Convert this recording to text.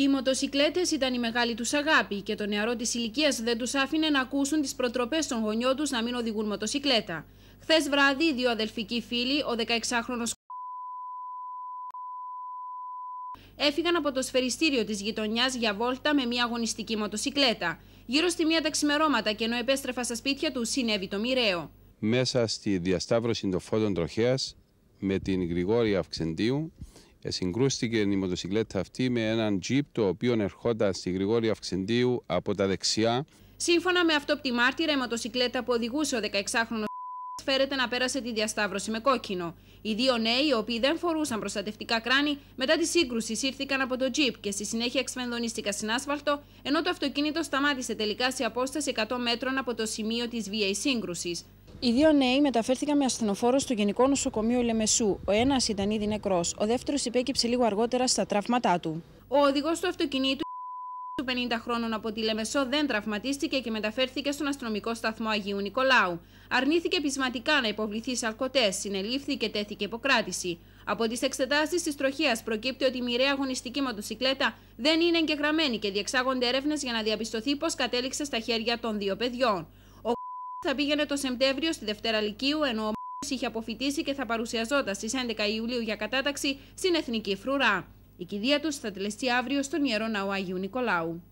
Οι μοτοσυκλέτες ήταν η μεγάλη τους αγάπη και το νεαρό της ηλικίας δεν τους άφηνε να ακούσουν τις προτροπές των γονιών τους να μην οδηγούν μοτοσυκλέτα. Χθες βράδυ, οι δύο αδελφικοί φίλοι, ο 16χρονο έφυγαν από το σφαιριστήριο της γειτονιάς για βόλτα με μια αγωνιστική μοτοσικλέτα. Γύρω στη μία τα ξημερώματα και ενώ επέστρεφα στα σπίτια του, συνέβη το μοιραίο. Μέσα στη διασταύρωση των φώτων τροχέας με την Γρηγόρη Αυξεντίου, ε, συγκρούστηκε η μοτοσυκλέτα αυτή με έναν τζιπ το οποίο ερχόταν στη Γρηγόρη Αυξεντίου από τα δεξιά. Σύμφωνα με αυτό τη μάρτυρα, η μοτοσυκλέτα που οδηγούσε ο 16χρονο φέρεται να πέρασε τη διασταύρωση με κόκκινο. Οι δύο νέοι, οι οποίοι δεν φορούσαν προστατευτικά κράνη, μετά τη σύγκρουση σύρθηκαν από το τζιπ και στη συνέχεια εξφενδονίστηκαν στην άσφαλτο, ενώ το αυτοκίνητο σταμάτησε τελικά σε απόσταση 100 μέτρων από το σημείο της βίαιης σύγκρουσης. Οι δύο νέοι μεταφέρθηκαν με ασθενοφόρο στο Γενικό Νοσοκομείο Λεμεσού. Ο ένας ήταν ήδη νεκρός, ο δεύτερος υπέκυψε λίγο αργότερα στα τραύματά του. Ο οδηγός του αυτοκινήτου του 50 χρόνων από τη Λεμεσό δεν τραυματίστηκε και μεταφέρθηκε στον αστρονομικό σταθμό Αγίου Νικολάου. Αρνήθηκε πεισματικά να υποβληθεί σε αλκοτές, συνελήφθη και τέθηκε υποκράτηση. Από τις εξετάσεις της τροχίας προκύπτει ότι η μοιραία αγωνιστική μοτοσυκλέτα δεν είναι εγγεγραμμένη και διεξάγονται έρευνες για να διαπιστωθεί πώς κατέληξε στα χέρια των δύο παιδιών θα πήγαινε το Σεπτέμβριο στη Δευτέρα Λυκείου, ενώ ο είχε αποφυτίσει και θα παρουσιαζόταν στις 11 Ιουλίου για κατάταξη στην Εθνική Φρουρά. Η κηδεία τους θα τελεστεί αύριο στον Ιερό Ναό Αγίου Νικολάου.